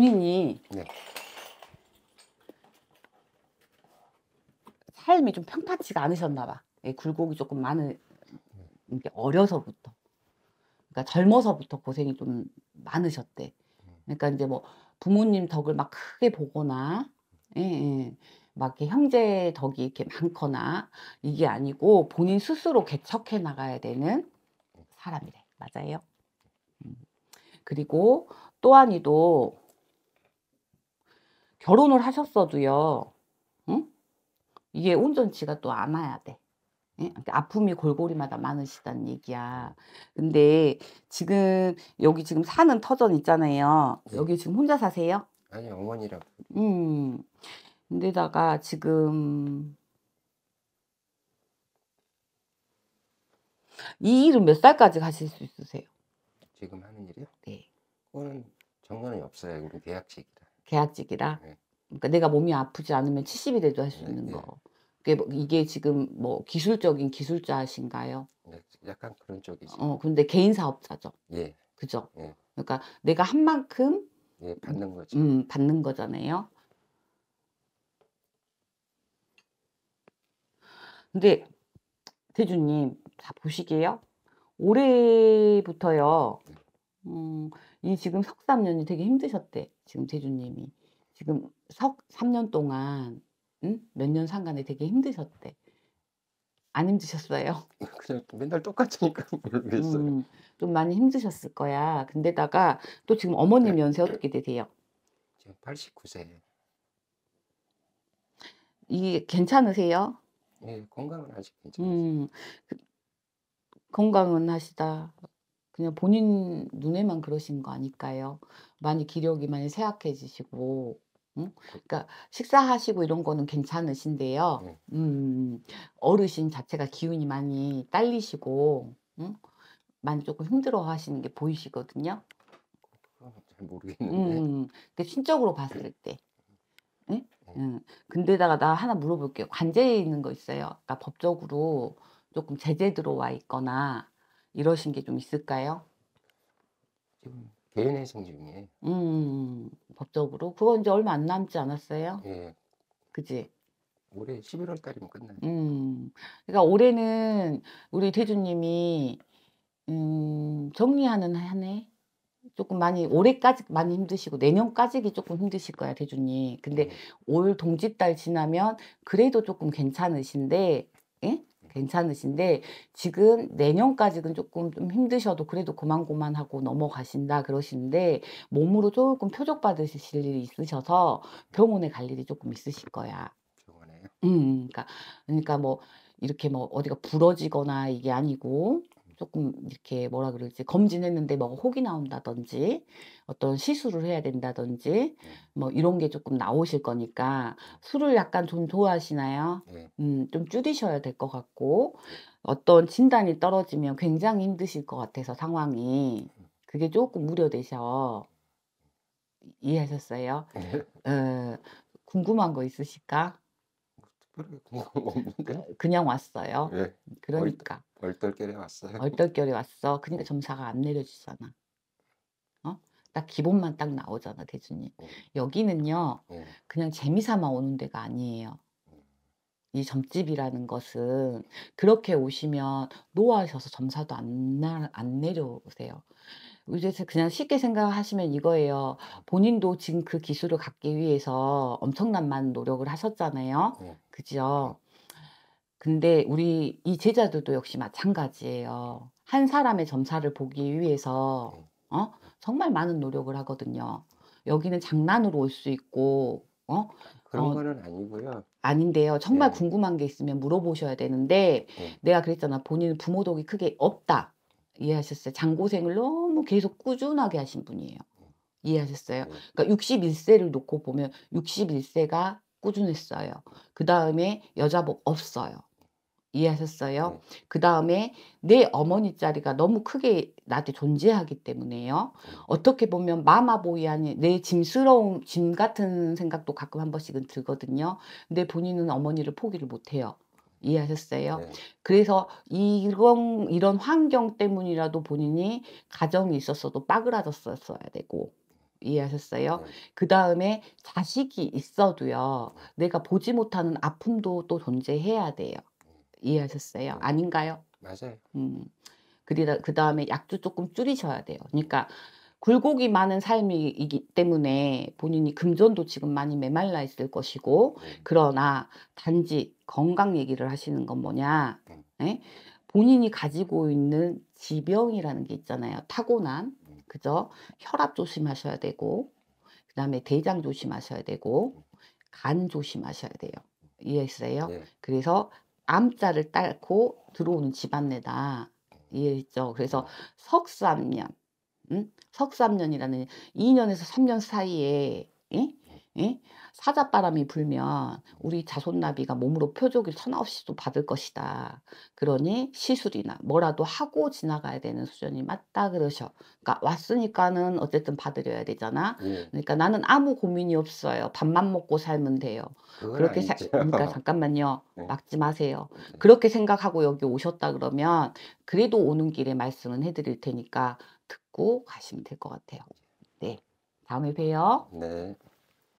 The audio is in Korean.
본인이 네. 삶이 좀 평탄치가 않으셨나 봐. 예, 굴곡이 조금 많은 이게 어려서부터. 그러니까 젊어서부터 고생이 좀 많으셨대. 그러니까 이제 뭐 부모님 덕을 막 크게 보거나 예, 예. 막 이렇게 형제 덕이 이렇게 많거나 이게 아니고 본인 스스로 개척해 나가야 되는 사람이래. 맞아요. 음. 그리고 또한이도 결혼을 하셨어도요. 응? 이게 온전치가 또 않아야 돼. 예? 그러니까 아픔이 골고리마다 많으시단 얘기야. 근데 지금 여기 지금 사는 터전 있잖아요. 네. 여기 지금 혼자 사세요? 아니 어머니랑. 음. 근데다가 지금 이 일은 몇 살까지 가실 수 있으세요? 지금 하는 일이요? 네. 그거는 정년이 없어요. 우리 계약식 계약직이라. 네. 그러니까 내가 몸이 아프지 않으면 70이 돼도 할수 네, 있는 네. 거. 뭐 이게 지금 뭐 기술적인 기술자신가요? 약간 그런 쪽이죠. 어, 근데 개인 사업자죠. 예. 그죠? 예. 그러니까 내가 한 만큼 예, 받는 거죠. 음, 받는 거잖아요. 근데 대주님 다 보시게요. 올해부터요. 음, 이 지금 석 3년이 되게 힘드셨대. 지금 제주님이. 지금 석 3년 동안 응? 몇 년 상간에 되게 힘드셨대. 안 힘드셨어요? 그냥 맨날 똑같으니까 모르겠어요. 음, 좀 많이 힘드셨을 거야. 근데다가 또 지금 어머님 네. 연세 어떻게 되세요? 지금 89세. 이게 괜찮으세요? 네, 건강은 아직 괜찮아요. 음, 그, 건강은 하시다. 그냥 본인 눈에만 그러신 거 아닐까요? 많이 기력이 많이 쇠약해지시고 응? 그러니까 식사하시고 이런 거는 괜찮으신데요. 네. 음, 어르신 자체가 기운이 많이 딸리시고 응? 많이 조금 힘들어하시는 게 보이시거든요. 잘 모르겠는데. 음, 그러 그러니까 신적으로 봤을 때. 응? 네. 응. 근데다가 나 하나 물어볼게요. 관제에 있는 거 있어요. 그러니까 법적으로 조금 제재 들어와 있거나 이러신 게 좀 있을까요? 지 개인회생 중에 음, 음, 음. 법적으로 그건 이제 얼마 안 남지 않았어요. 예. 그지? 올해 11월 달이면 끝나요. 음, 그러니까 올해는 우리 태주님이 음, 정리하는 한 해. 조금 많이 올해까지 많이 힘드시고 내년까지기 조금 힘드실 거야 대준이 근데 네. 올 동짓달 지나면 그래도 조금 괜찮으신데 괜찮으신데 지금 내년까지는 조금 좀 힘드셔도 그래도 고만고만하고 넘어가신다 그러시는데 몸으로 조금 표적 받으실 일이 있으셔서 병원에 갈 일이 조금 있으실 거야. 병원에요? 음, 그러니까 그러니까 뭐 이렇게 뭐 어디가 부러지거나 이게 아니고 조금 이렇게 뭐라 그럴지 검진했는데 뭐 혹이 나온다든지 어떤 시술을 해야 된다든지 네. 뭐 이런 게 조금 나오실 거니까 네. 술을 약간 좀 좋아하시나요? 네. 음, 좀 줄이셔야 될 것 같고 네. 어떤 진단이 떨어지면 굉장히 힘드실 것 같아서 상황이 그게 조금 우려되셔. 이해하셨어요? 네. 어, 궁금한 거 있으실까? 그냥 왔어요. 네. 그러니까. 얼떨결에 왔어요. 얼떨결에 왔어. 그러니까 점사가 안 내려지잖아. 어? 딱 기본만 딱 나오잖아, 대준이. 음. 여기는요, 음. 그냥 재미삼아 오는 데가 아니에요. 어. 이 점집이라는 것은 그렇게 오시면 노하셔서 점사도 안, 나, 안 내려오세요. 이제 그냥 쉽게 생각하시면 이거예요. 음. 본인도 지금 그 기술을 갖기 위해서 엄청난 많은 노력을 하셨잖아요. 네. 그죠? 근데 우리 이 제자들도 역시 마찬가지예요. 한 사람의 점사를 보기 위해서 음. 어? 정말 많은 노력을 하거든요. 여기는 장난으로 올 수 있고 어? 그런 어, 거는 아니고요. 아닌데요. 정말 네. 궁금한 게 있으면 물어보셔야 되는데 네. 내가 그랬잖아. 본인은 부모 독이 크게 없다. 이해하셨어요? 장고생을 너무 계속 꾸준하게 하신 분이에요. 이해하셨어요? 네. 그러니까 61세를 놓고 보면 61세가 꾸준했어요. 그 다음에 여자복 없어요. 이해하셨어요? 네. 그 다음에 내 어머니 자리가 너무 크게 나한테 존재하기 때문에요. 네. 어떻게 보면 마마보이 아닌 내짐스러운짐 같은 생각도 가끔 한 번씩은 들거든요. 근데 본인은 어머니를 포기를 못해요. 이해하셨어요? 네. 그래서 이런, 이런 환경 때문이라도 본인이 가정이 있었어도 빠그라졌었어야 되고, 이해하셨어요? 네. 그 다음에 자식이 있어도요, 내가 보지 못하는 아픔도 또 존재해야 돼요. 이해하셨어요? 아닌가요? 맞아요. 음. 그리다 그 다음에 약도 조금 줄이셔야 돼요. 그러니까 굴곡이 많은 삶이기 때문에 본인이 금전도 지금 많이 메말라 있을 것이고 음. 그러나 단지 건강 얘기를 하시는 건 뭐냐? 음. 네? 예? 본인이 가지고 있는 지병이라는 게 있잖아요. 타고난 음. 그죠? 혈압 조심하셔야 되고 그다음에 대장 조심하셔야 되고 네. 간 조심하셔야 돼요. 이해했어요? 네. 그래서 암자를 딸고 들어오는 집안내다. 이해했죠? 예, 그래서 석삼년, 응? 석삼년이라는 2년에서 3년 사이에 응? 예? 사자바람이 불면 우리 자손나비가 몸으로 표적을 천하없이도 받을 것이다. 그러니 시술이나 뭐라도 하고 지나가야 되는 수준이 맞다 그러셔. 그러니까 왔으니까는 어쨌든 받으려야 되잖아. 예. 그러니까 나는 아무 고민이 없어요. 밥만 먹고 살면 돼요. 그렇게 사, 그러니까 잠깐만요. 네. 막지 마세요. 네. 그렇게 생각하고 여기 오셨다 그러면 그래도 오는 길에 말씀은 해드릴 테니까 듣고 가시면 될 것 같아요. 네. 다음에 봬요. 네.